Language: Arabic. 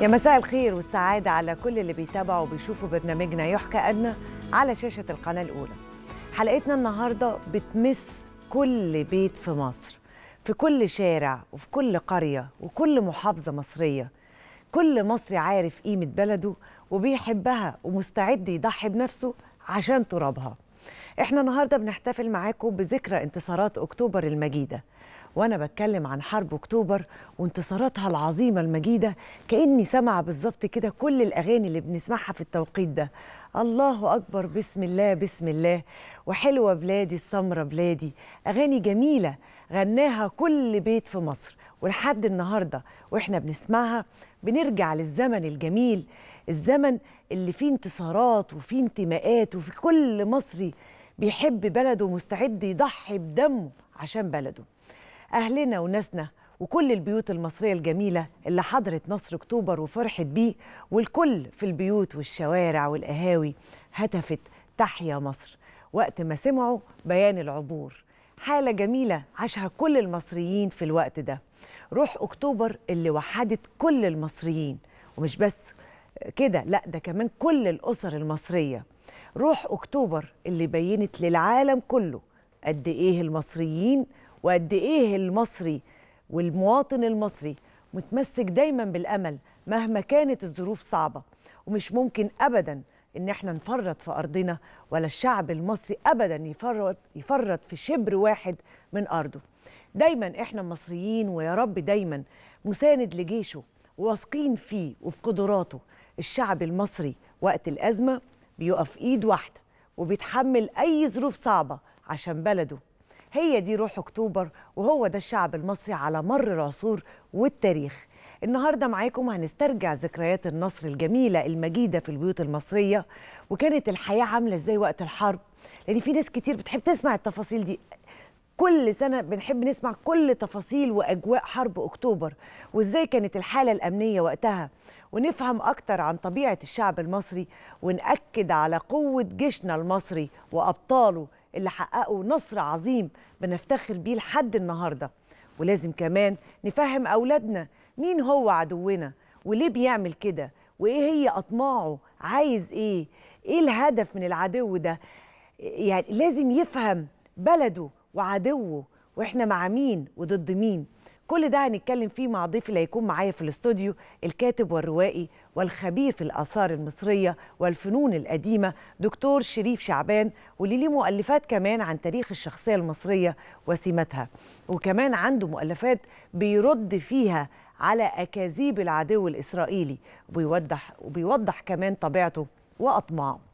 يا مساء الخير والسعادة على كل اللي بيتابعوا وبيشوفوا برنامجنا يحكى أدنى على شاشة القناة الأولى حلقتنا النهاردة بتمس كل بيت في مصر في كل شارع وفي كل قرية وكل محافظة مصرية كل مصري عارف قيمة بلده وبيحبها ومستعد يضحي بنفسه عشان ترابها احنا النهارده بنحتفل معاكم بذكرى انتصارات اكتوبر المجيده وانا بتكلم عن حرب اكتوبر وانتصاراتها العظيمه المجيده كاني سامعه بالظبط كده كل الاغاني اللي بنسمعها في التوقيت ده الله اكبر بسم الله بسم الله وحلوه بلادي السمره بلادي اغاني جميله غناها كل بيت في مصر ولحد النهارده واحنا بنسمعها بنرجع للزمن الجميل الزمن اللي فيه انتصارات وفيه انتماءات وفي كل مصري بيحب بلده مستعد يضحي بدمه عشان بلده أهلنا وناسنا وكل البيوت المصرية الجميلة اللي حضرت نصر أكتوبر وفرحت بيه والكل في البيوت والشوارع والقهاوي هتفت تحيا مصر وقت ما سمعوا بيان العبور حالة جميلة عاشها كل المصريين في الوقت ده روح أكتوبر اللي وحدت كل المصريين ومش بس كده لا ده كمان كل الأسر المصرية روح أكتوبر اللي بينت للعالم كله قد إيه المصريين وقد إيه المصري والمواطن المصري متمسك دايما بالأمل مهما كانت الظروف صعبة ومش ممكن أبدا إن احنا نفرط في أرضنا ولا الشعب المصري أبدا يفرط, يفرط في شبر واحد من أرضه دايما احنا مصريين ويا رب دايما مساند لجيشه واثقين فيه وفي قدراته الشعب المصري وقت الأزمة بيقف ايد واحده وبيتحمل اي ظروف صعبه عشان بلده هي دي روح اكتوبر وهو ده الشعب المصري على مر العصور والتاريخ النهارده معاكم هنسترجع ذكريات النصر الجميله المجيده في البيوت المصريه وكانت الحياه عامله ازاي وقت الحرب لان في ناس كتير بتحب تسمع التفاصيل دي كل سنة بنحب نسمع كل تفاصيل وأجواء حرب أكتوبر وإزاي كانت الحالة الأمنية وقتها ونفهم أكتر عن طبيعة الشعب المصري ونأكد على قوة جيشنا المصري وأبطاله اللي حققوا نصر عظيم بنفتخر بيه لحد النهاردة ولازم كمان نفهم أولادنا مين هو عدونا وليه بيعمل كده وإيه هي أطماعه عايز إيه إيه الهدف من العدو ده يعني لازم يفهم بلده وعدوه واحنا مع مين وضد مين كل ده هنتكلم فيه مع ضيفي اللي هيكون معايا في الاستوديو الكاتب والروائي والخبير في الآثار المصرية والفنون القديمة دكتور شريف شعبان واللي ليه مؤلفات كمان عن تاريخ الشخصية المصرية وسماتها وكمان عنده مؤلفات بيرد فيها على أكاذيب العدو الإسرائيلي وبيوضح, وبيوضح كمان طبيعته وأطماعه